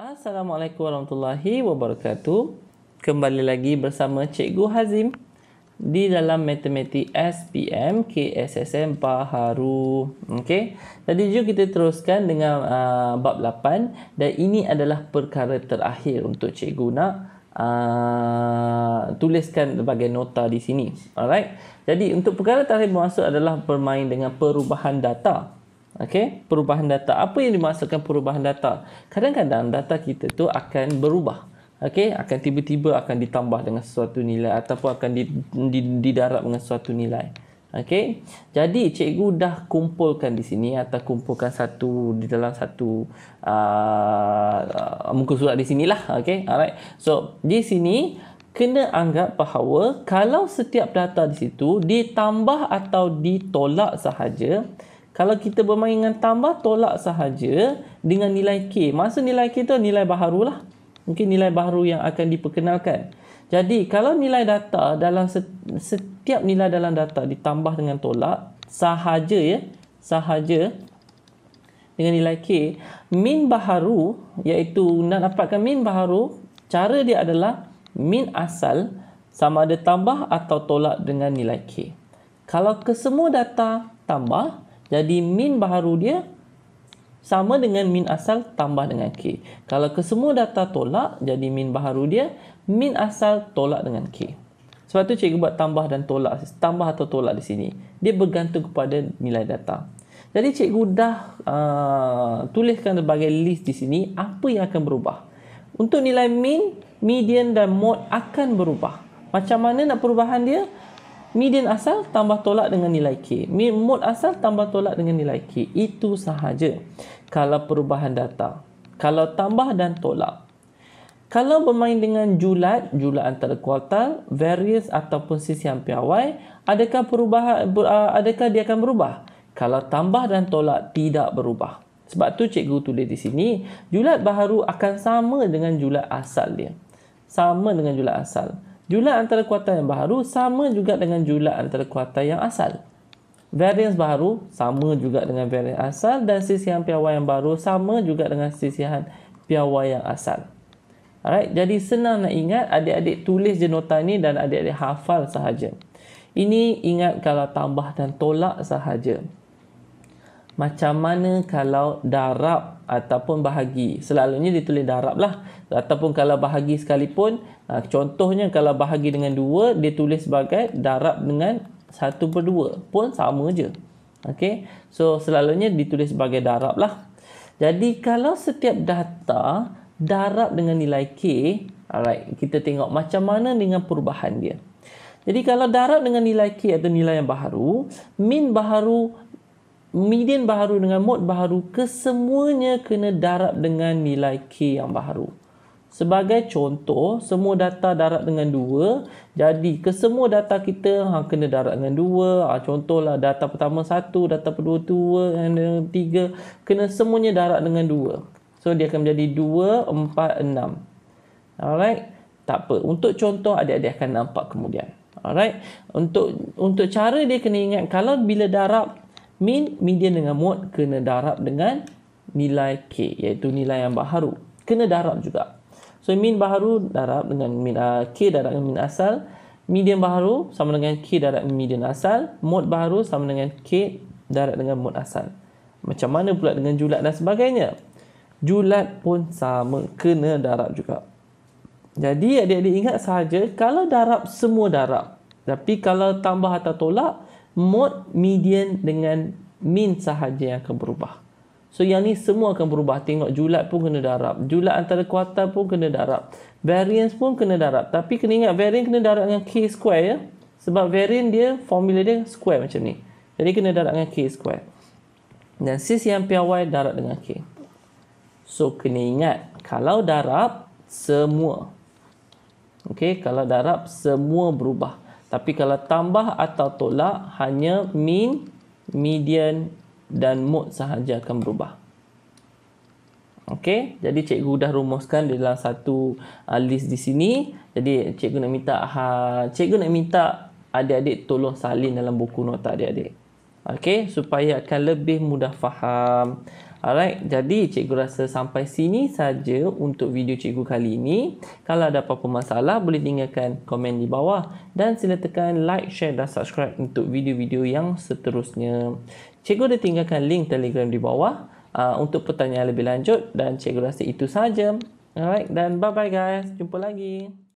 Assalamualaikum warahmatullahi wabarakatuh. Kembali lagi bersama Cikgu Hazim di dalam matematik SPM KSSM Paharu. Okey. Tadi juga kita teruskan dengan uh, bab 8 dan ini adalah perkara terakhir untuk cikgu nak Uh, tuliskan sebagai nota di sini. Alright. Jadi untuk perkara terakhir masuk adalah bermain dengan perubahan data. Okey, perubahan data. Apa yang dimaksudkan perubahan data? Kadang-kadang data kita tu akan berubah. Okey, akan tiba-tiba akan ditambah dengan sesuatu nilai ataupun akan didarab dengan sesuatu nilai. Okey. Jadi cikgu dah kumpulkan di sini atau kumpulkan satu di dalam satu uh, muka surat di sinilah. Okey. Alright. So, di sini kena anggap bahawa kalau setiap data di situ ditambah atau ditolak sahaja, kalau kita bermain dengan tambah, tolak sahaja dengan nilai K. Masa nilai K tu nilai baharu lah. Mungkin nilai baru yang akan diperkenalkan. Jadi, kalau nilai data dalam setiap nilai dalam data ditambah dengan tolak, sahaja ya, sahaja dengan nilai K, min baharu, iaitu nak dapatkan min baharu, cara dia adalah min asal sama ada tambah atau tolak dengan nilai K. Kalau kesemua data tambah, jadi min baharu dia sama dengan min asal tambah dengan k. Kalau kesemua data tolak, jadi min baharu dia min asal tolak dengan k. Sebab tu cikgu buat tambah dan tolak, tambah atau tolak di sini. Dia bergantung kepada nilai data. Jadi cikgu dah uh, tuliskan sebagai list di sini apa yang akan berubah. Untuk nilai min, median dan mod akan berubah. Macam mana nak perubahan dia? Median asal tambah tolak dengan nilai K. Mode asal tambah tolak dengan nilai K. Itu sahaja kalau perubahan data. Kalau tambah dan tolak. Kalau bermain dengan julat, julat antara kuartal, various ataupun sisi hampir awal, adakah, perubahan, ah, adakah dia akan berubah? Kalau tambah dan tolak, tidak berubah. Sebab tu cikgu tulis di sini, julat baru akan sama dengan julat asal dia. Sama dengan julat asal. Julat antara kuartal yang baru sama juga dengan julat antara kuartal yang asal. Variance baru sama juga dengan variance asal dan sisihan piawai yang baru sama juga dengan sisihan piawai yang asal. Alright, jadi senang nak ingat adik-adik tulis je nota ni dan adik-adik hafal sahaja. Ini ingat kalau tambah dan tolak sahaja. Macam mana kalau darab ataupun bahagi. Selalunya ditulis darab lah. Ataupun kalau bahagi sekalipun, ha, contohnya kalau bahagi dengan dua, dia tulis sebagai darab dengan satu per dua pun sama je. Okay. So, selalunya ditulis sebagai darab lah. Jadi, kalau setiap data darab dengan nilai K, alright, kita tengok macam mana dengan perubahan dia. Jadi kalau darab dengan nilai K atau nilai yang baharu, min baharu median baharu dengan mod baharu kesemuanya kena darab dengan nilai K yang baharu. Sebagai contoh, semua data darab dengan 2. Jadi, kesemua data kita ha, kena darab dengan 2. Ha, contohlah, data pertama 1, data kedua 2, data 3. Kena semuanya darab dengan 2. So, dia akan menjadi 2, 4, 6. Alright? Tak apa. Untuk contoh, adik-adik akan nampak kemudian. Alright? Untuk untuk cara dia kena ingat, kalau bila darab, min median dengan mod kena darab dengan nilai k iaitu nilai yang baharu kena darab juga so min baharu darab dengan min uh, k darab dengan min asal median baharu sama dengan k darab dengan median asal mod baharu sama dengan k darab dengan mod asal macam mana pula dengan julat dan sebagainya julat pun sama kena darab juga jadi adik-adik ingat sahaja kalau darab semua darab tapi kalau tambah atau tolak mod median dengan min sahaja yang akan berubah. So yang ni semua akan berubah. Tengok julat pun kena darab. Julat antara kuartal pun kena darab. Variance pun kena darab. Tapi kena ingat variance kena darab dengan K square ya. Sebab variance dia formula dia square macam ni. Jadi kena darab dengan K square. Dan sis yang piawai darab dengan K. So kena ingat kalau darab semua. Okay, kalau darab semua berubah. Tapi kalau tambah atau tolak, hanya mean, median dan mode sahaja akan berubah. Okey, jadi cikgu dah rumuskan di dalam satu uh, list di sini. Jadi cikgu nak minta ha, cikgu nak minta adik-adik tolong salin dalam buku nota adik-adik. Okey, supaya akan lebih mudah faham. Alright, jadi cikgu rasa sampai sini saja untuk video cikgu kali ini. Kalau ada apa-apa masalah, boleh tinggalkan komen di bawah. Dan sila tekan like, share dan subscribe untuk video-video yang seterusnya. Cikgu dah tinggalkan link telegram di bawah uh, untuk pertanyaan lebih lanjut. Dan cikgu rasa itu saja. Alright, dan bye-bye guys. Jumpa lagi.